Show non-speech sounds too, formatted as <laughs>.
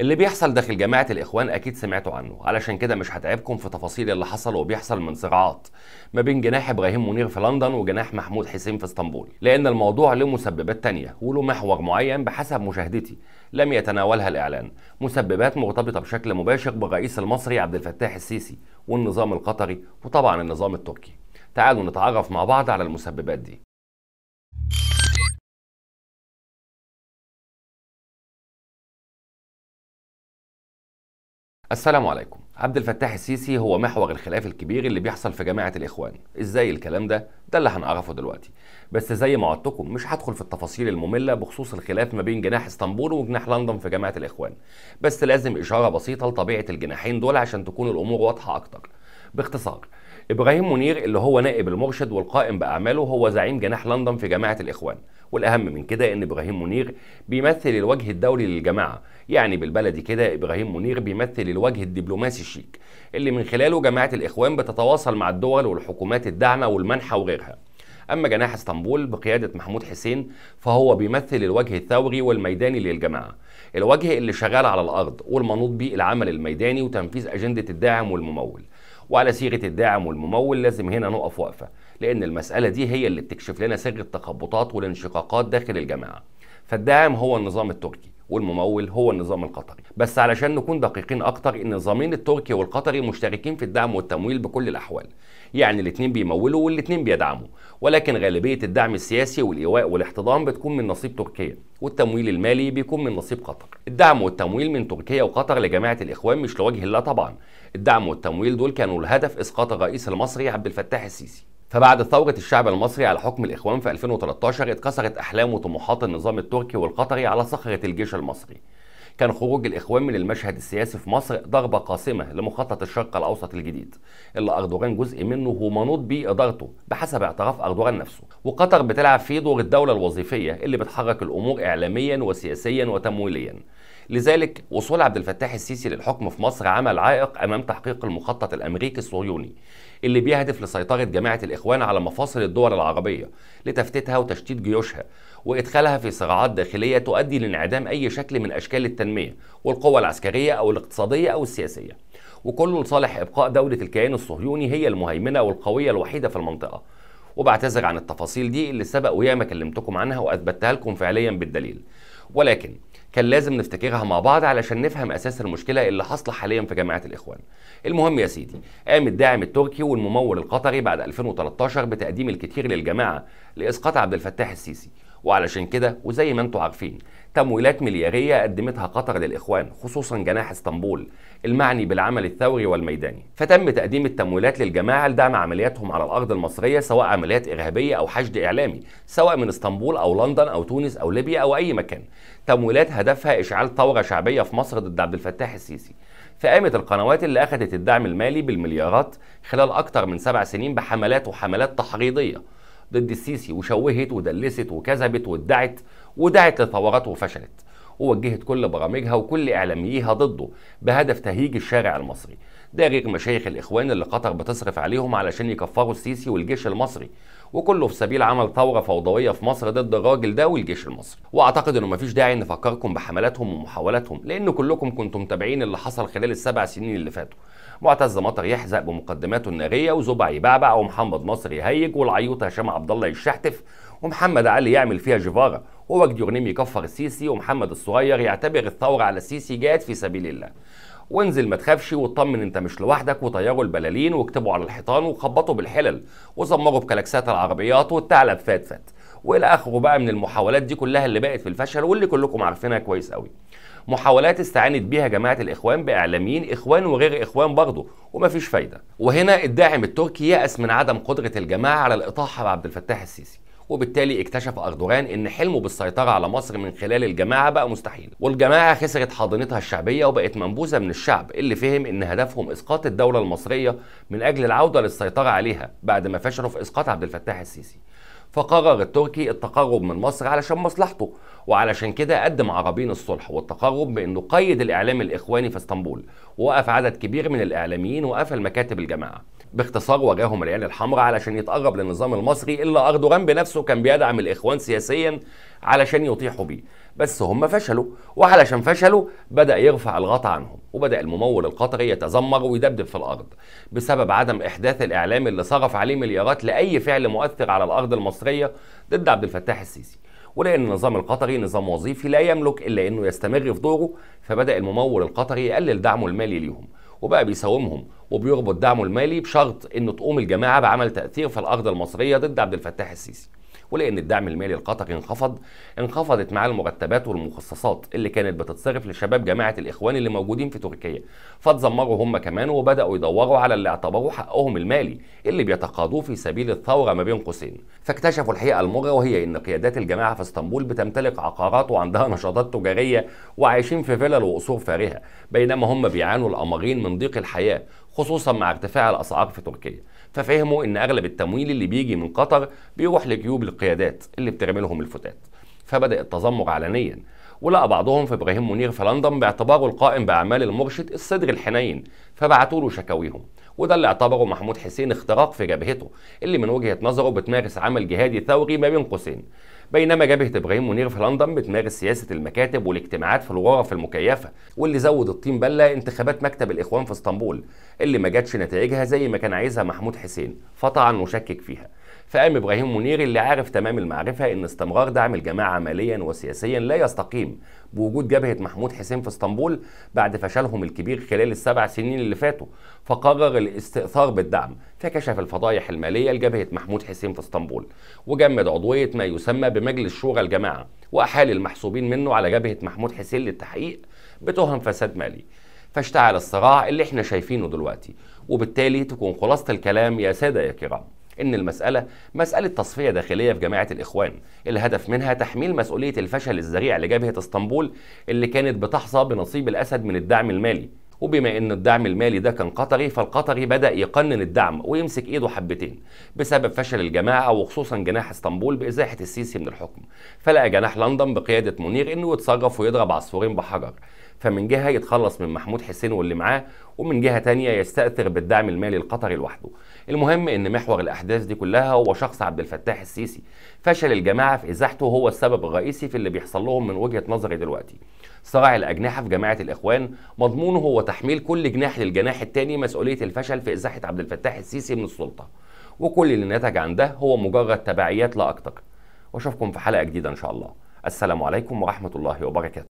اللي بيحصل داخل جماعة الإخوان أكيد سمعتوا عنه علشان كده مش هتعبكم في تفاصيل اللي حصل وبيحصل من صراعات ما بين جناح إبراهيم منير في لندن وجناح محمود حسين في اسطنبول لأن الموضوع له مسببات تانية وله محور معين بحسب مشاهدتي لم يتناولها الإعلان مسببات مرتبطة بشكل مباشر بالرئيس المصري عبد الفتاح السيسي والنظام القطري وطبعا النظام التركي تعالوا نتعرف مع بعض على المسببات دي السلام عليكم عبد الفتاح السيسي هو محور الخلاف الكبير اللي بيحصل في جماعة الإخوان إزاي الكلام ده؟ ده اللي هنعرفه دلوقتي بس زي ما وعدتكم مش هدخل في التفاصيل المملة بخصوص الخلاف ما بين جناح اسطنبول وجناح لندن في جماعة الإخوان بس لازم إشارة بسيطة لطبيعة الجناحين دول عشان تكون الأمور واضحة أكتر باختصار ابراهيم منير اللي هو نائب المرشد والقائم باعماله هو زعيم جناح لندن في جماعه الاخوان والاهم من كده ان ابراهيم منير بيمثل الوجه الدولي للجماعه يعني بالبلدي كده ابراهيم منير بيمثل الوجه الدبلوماسي الشيك اللي من خلاله جماعه الاخوان بتتواصل مع الدول والحكومات الداعمه والمنحه وغيرها أما جناح اسطنبول بقيادة محمود حسين فهو بيمثل الوجه الثوري والميداني للجماعة الوجه اللي شغال على الأرض والمنوط به العمل الميداني وتنفيذ أجندة الداعم والممول وعلى صيغه الداعم والممول لازم هنا نقف وقفه لان المساله دي هي اللي بتكشف لنا سر التخبطات والانشقاقات داخل الجماعه فالداعم هو النظام التركي والممول هو النظام القطري بس علشان نكون دقيقين اكتر النظامين التركي والقطري مشتركين في الدعم والتمويل بكل الاحوال يعني الاثنين بيمولوا والاثنين بيدعموا ولكن غالبيه الدعم السياسي والايواء والاحتضان بتكون من نصيب تركيا والتمويل المالي بيكون من نصيب قطر الدعم والتمويل من تركيا وقطر لجماعه الاخوان مش لوجه الله طبعا الدعم والتمويل دول كانوا الهدف اسقاط الرئيس المصري عبد الفتاح السيسي فبعد ثورة الشعب المصري على حكم الإخوان في 2013 اتكسرت أحلام وطموحات النظام التركي والقطري على صخرة الجيش المصري كان خروج الإخوان من المشهد السياسي في مصر ضربة قاسمة لمخطط الشرق الأوسط الجديد اللي أردوغان جزء منه ومنوط بيه إدارته بحسب اعتراف أردوغان نفسه وقطر بتلعب فيه دور الدولة الوظيفية اللي بتحرك الأمور إعلاميا وسياسيا وتمويليا لذلك وصول عبد الفتاح السيسي للحكم في مصر عمل عائق امام تحقيق المخطط الامريكي الصهيوني اللي بيهدف لسيطره جماعه الاخوان على مفاصل الدول العربيه لتفتيتها وتشتيت جيوشها وادخالها في صراعات داخليه تؤدي لانعدام اي شكل من اشكال التنميه والقوه العسكريه او الاقتصاديه او السياسيه وكله لصالح ابقاء دوله الكيان الصهيوني هي المهيمنه والقويه الوحيده في المنطقه وبعتذر عن التفاصيل دي اللي سبق وياما كلمتكم عنها واثبتها لكم فعليا بالدليل ولكن كان لازم نفتكرها مع بعض علشان نفهم اساس المشكله اللي حاصله حاليا في جامعه الاخوان. المهم يا سيدي، قام الداعم التركي والممول القطري بعد 2013 بتقديم الكتير للجماعه لاسقاط عبد الفتاح السيسي، وعلشان كده وزي ما انتم عارفين تمويلات مليارية قدمتها قطر للإخوان خصوصا جناح اسطنبول المعني بالعمل الثوري والميداني فتم تقديم التمويلات للجماعة لدعم عملياتهم على الأرض المصرية سواء عمليات إرهابية أو حشد إعلامي سواء من اسطنبول أو لندن أو تونس أو ليبيا أو أي مكان تمويلات هدفها إشعال ثورة شعبية في مصر ضد عبد الفتاح السيسي فقامت القنوات اللي أخذت الدعم المالي بالمليارات خلال أكثر من سبع سنين بحملات وحملات تحريضية ضد السيسي وشوهت ودلست وكذبت وادعت ودعت لثورات وفشلت ووجهت كل برامجها وكل اعلاميها ضده بهدف تهيج الشارع المصري ده غير مشايخ الإخوان اللي قطر بتصرف عليهم علشان يكفروا السيسي والجيش المصري وكله في سبيل عمل ثورة فوضوية في مصر ضد الراجل ده والجيش المصري وأعتقد إنه مفيش داعي نفكركم بحملاتهم ومحاولاتهم لأن كلكم كنتم متابعين اللي حصل خلال السبع سنين اللي فاتوا معتز مطر يحزق بمقدماته الناريه وزبع يبعبع ومحمد مصر يهيج والعيوط هشام عبد الله يشحتف ومحمد علي يعمل فيها جفاره ووجد يغنيم يكفر السيسي ومحمد الصغير يعتبر الثوره على السيسي جاءت في سبيل الله وانزل ما تخافش واطمن انت مش لوحدك وطيروا البلالين واكتبوا على الحيطان وخبطوا بالحلل وزمروا بكلاكسات العربيات والثعلب فات فات والى اخره بقى من المحاولات دي كلها اللي بقت في الفشل واللي كلكم عارفينها كويس قوي محاولات استعانت بيها جماعه الاخوان باعلاميين اخوان وغير اخوان برضه ومفيش فايده وهنا الداعم التركي يأس من عدم قدره الجماعه على الاطاحه بعبد الفتاح السيسي وبالتالي اكتشف أردوغان إن حلمه بالسيطرة على مصر من خلال الجماعة بقى مستحيل والجماعة خسرت حاضنتها الشعبية وبقت منبوذة من الشعب اللي فهم إن هدفهم إسقاط الدولة المصرية من أجل العودة للسيطرة عليها بعد ما فشلوا في إسقاط عبد الفتاح السيسي فقرر التركي التقرب من مصر علشان مصلحته وعلشان كده قدم عربين الصلح والتقرب بانه قيد الاعلام الاخواني في اسطنبول ووقف عدد كبير من الاعلاميين وقفل مكاتب الجماعه باختصار واجههم العين الحمراء علشان يتقرب للنظام المصري اللي أردوغان بنفسه كان بيدعم الإخوان سياسيا علشان يطيحوا بيه بس هم فشلوا وعلشان فشلوا بدأ يرفع الغطا عنهم وبدأ الممول القطري يتذمر ويدبدب في الأرض بسبب عدم إحداث الإعلام اللي صرف عليه مليارات لأي فعل مؤثر على الأرض المصرية ضد عبد الفتاح السيسي ولأن النظام القطري نظام وظيفي لا يملك إلا أنه يستمر في دوره فبدأ الممول القطري يقلل دعمه المالي ليهم وبقى بيساومهم وبيربط دعمه المالي بشرط انه تقوم الجماعه بعمل تاثير في الارض المصريه ضد عبد الفتاح السيسي ولأن الدعم المالي القطري انخفض انخفضت معاه المرتبات والمخصصات اللي كانت بتتصرف لشباب جماعة الإخوان اللي موجودين في تركيا فتذمروا هم كمان وبدأوا يدوروا على اللي اعتبروه حقهم المالي اللي بيتقاضوه في سبيل الثورة ما بين قوسين فاكتشفوا الحقيقة المرة وهي إن قيادات الجماعة في اسطنبول بتمتلك عقارات وعندها <laughs> نشاطات تجارية وعايشين في فلل وقصور فارهة بينما هم بيعانوا الأمرين من ضيق الحياة خصوصا مع ارتفاع الأسعار في تركيا ففهموا إن أغلب التمويل اللي بيجي من قطر بيروح لجيوب القيادات اللي بتعملهم الفتات فبدأ التذمر علنيا ولقى بعضهم في ابراهيم منير في لندن باعتباره القائم باعمال المرشد الصدر الحنين فبعتوا له شكاويهم وده اللي اعتبره محمود حسين اختراق في جبهته اللي من وجهه نظره بتمارس عمل جهادي ثوري ما بين قوسين بينما جبهة إبراهيم منير في لندن بتمارس سياسة المكاتب والاجتماعات في الغرف المكيفة واللي زود الطين بلة انتخابات مكتب الإخوان في اسطنبول اللي ما جاتش نتائجها زي ما كان عايزها محمود حسين فطعن مشكك فيها فقام ابراهيم منير اللي عارف تمام المعرفه ان استمرار دعم الجماعه ماليا وسياسيا لا يستقيم بوجود جبهه محمود حسين في اسطنبول بعد فشلهم الكبير خلال السبع سنين اللي فاتوا فقرر الاستئثار بالدعم فكشف الفضايح الماليه لجبهه محمود حسين في اسطنبول وجمد عضويه ما يسمى بمجلس شورى الجماعة وأحال المحسوبين منه على جبهة محمود حسين للتحقيق بتهم فساد مالي فاشتعل الصراع اللي احنا شايفينه دلوقتي وبالتالي تكون خلاصة الكلام يا سادة يا كرام إن المسألة مسألة تصفية داخلية في جماعة الإخوان الهدف منها تحميل مسؤولية الفشل الذريع لجبهة اسطنبول اللي كانت بتحظى بنصيب الأسد من الدعم المالي وبما ان الدعم المالي ده كان قطري فالقطري بدا يقنن الدعم ويمسك ايده حبتين بسبب فشل الجماعه وخصوصا جناح اسطنبول بازاحه السيسي من الحكم فلقى جناح لندن بقياده منير انه يتصرف ويضرب عصفورين بحجر فمن جهه يتخلص من محمود حسين واللي معاه ومن جهه تانية يستاثر بالدعم المالي القطري لوحده المهم ان محور الاحداث دي كلها هو شخص عبد الفتاح السيسي فشل الجماعه في ازاحته هو السبب الرئيسي في اللي بيحصل لهم من وجهه نظري دلوقتي صراع الأجنحة في جماعة الإخوان مضمونه هو تحميل كل جناح للجناح الثاني مسؤولية الفشل في إزاحة عبد الفتاح السيسي من السلطة وكل اللي نتج عن ده هو مجرد تبعيات لا أكتر وأشوفكم في حلقة جديدة إن شاء الله السلام عليكم ورحمة الله وبركاته